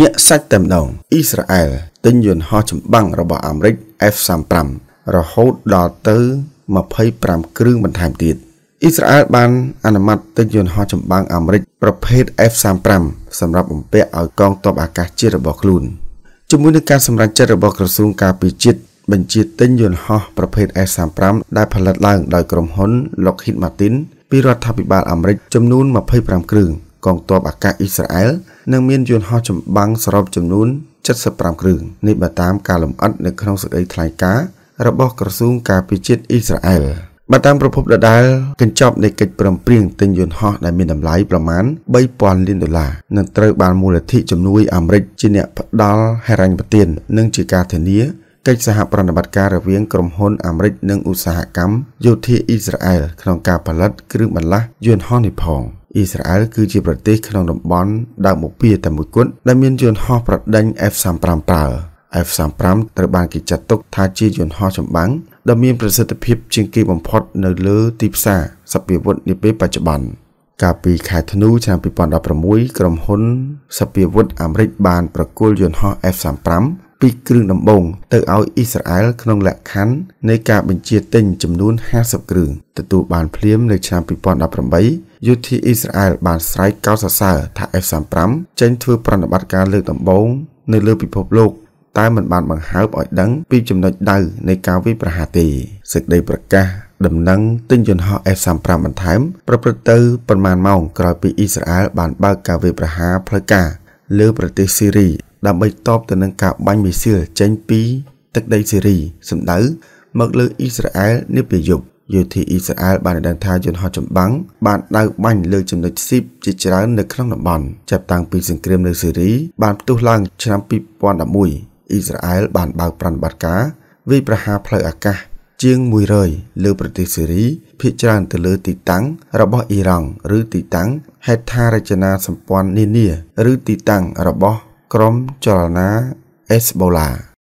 ញាក់សាច់តែម្ដងអ៊ីស្រាអែល ទិញយន្តហោះចម្បាំងរបស់អាមេរិក F35 រហូតដល់ទៅ25គ្រឿងបន្ថែមទៀតអ៊ីស្រាអែលបានអនុម័តទិញយន្តហោះចម្បាំងអាមេរិកប្រភេទ F35 សម្រាប់បំពាក់ឲ្យកងទ័ពអាកាសជាតិរបស់ខ្លួនជាមួយនឹងការសម្រេចចិត្តរបស់ក្រសួងការពារជាតិបញ្ជាទិញយន្តហោះប្រភេទ F35 ដែលផលិតឡើងដោយក្រុមហ៊ុន Lockheed Martin ពីរដ្ឋាភិបាលអាមេរិកចំនួន25គ្រឿងកងទ័ពអាកាសអ៊ីស្រាអែលនឹងមានយន្តហោះចម្បាំងសរុបចំនួន75គ្រឿងនេះបើតាមការលម្អិតនៅក្នុងសេចក្តីថ្លែងការណ៍របស់ក្រសួងការពារជាតិអ៊ីស្រាអែលបើតាមប្រភពដដែលកញ្ចប់នៃកិច្ចប្រំពៃទិញយន្តហោះដែលមានតម្លៃប្រមាណ3000លានដុល្លារនឹងត្រូវបានមូលនិធិជំនួយអាមេរិកជាអ្នកផ្ដល់ហិរញ្ញប្បទាននិងជាការធានាកិច្ចសហប្រតិបត្តិការរវាងក្រុមហ៊ុនអាមេរិកនិងឧស្សាហកម្មយោធាអ៊ីស្រាអែលក្នុងការផលិតគ្រឿងបន្លាស់យន្តហោះនេះផង។អ៊ីស្រាអែលគឺជាប្រទេសក្នុងតំបន់ដើមឧបៀតែមួយគត់ដែលមានយន្តហោះប្រដាញ់ F35 ប្រើ F35 ត្រូវបានគេចាត់ទុក ថាជាយន្តហោះចម្បាំងដ៏មាន ប្រសិទ្ធភាពជាងគេបំផុត នៅលើទីផ្សារសព្វាវុធនាពេលបច្ចុប្បន្នកាលពី ខែធ្នូឆ្នាំ2016ក្រុមហ៊ុន សព្វាវុធអាមេរិកបាន ប្រគល់យន្តហោះ F35 ពីគ្រឿងដំបង ទៅឲ្យអ៊ីស្រាអែលក្នុងលក្ខខណ្ឌនៃការបញ្ជាទិញចំនួន50គ្រឿងទទួលបានភ្លាមនៅឆ្នាំ2018យោធាអ៊ីស្រាអែលបានស្រែកកោតសរសើរថា F35 ចេញធ្វើប្រតិបត្តិការលើកដំបូងនៅលើពិភពលោក តែមិនបានបង្ហើបឲ្យដឹងពីចំណុចដៅនៃការវាយប្រហារទេសេចក្តីប្រកាស ដំណឹង ទិញយន្តហោះ F35 បន្ថែមប្រព្រឹត្តទៅប្រមាណម៉ោងក្រោយពីអ៊ីស្រាអែលបានបើកការវាយប្រហារផ្លូវការលើប្រទេសស៊ីរីដើម្បីតបទៅនឹងការបាញ់មីស៊ីលចេញពី ទឹកដីសេរីសម្ដៅ មកលើអ៊ីស្រាអែលនាពេលយប់យោធាអ៊ីស្រាអែលបានដឹងថាយន្តហោះចម្បាំងបានដៅបាញ់លើចំណុចស៊ីបជាច្រើននៅក្នុងតំបន់ចាប់តាំងពីសង្គ្រាម នៅសេរីបានផ្ទុះឡើងឆ្នាំ2011អ៊ីស្រាអែលបានបើកប្រតិបត្តិការវាយប្រហារផ្លូវអាកាស ជាង100លើប្រទេសសេរី ភាគច្រើនទៅលើទីតាំងរបស់អ៊ីរ៉ង់ឬទីតាំងហេដ្ឋារចនាសម្ព័ន្ធនានា ឬទីតាំងរបស់ Chrome Colna Es Bola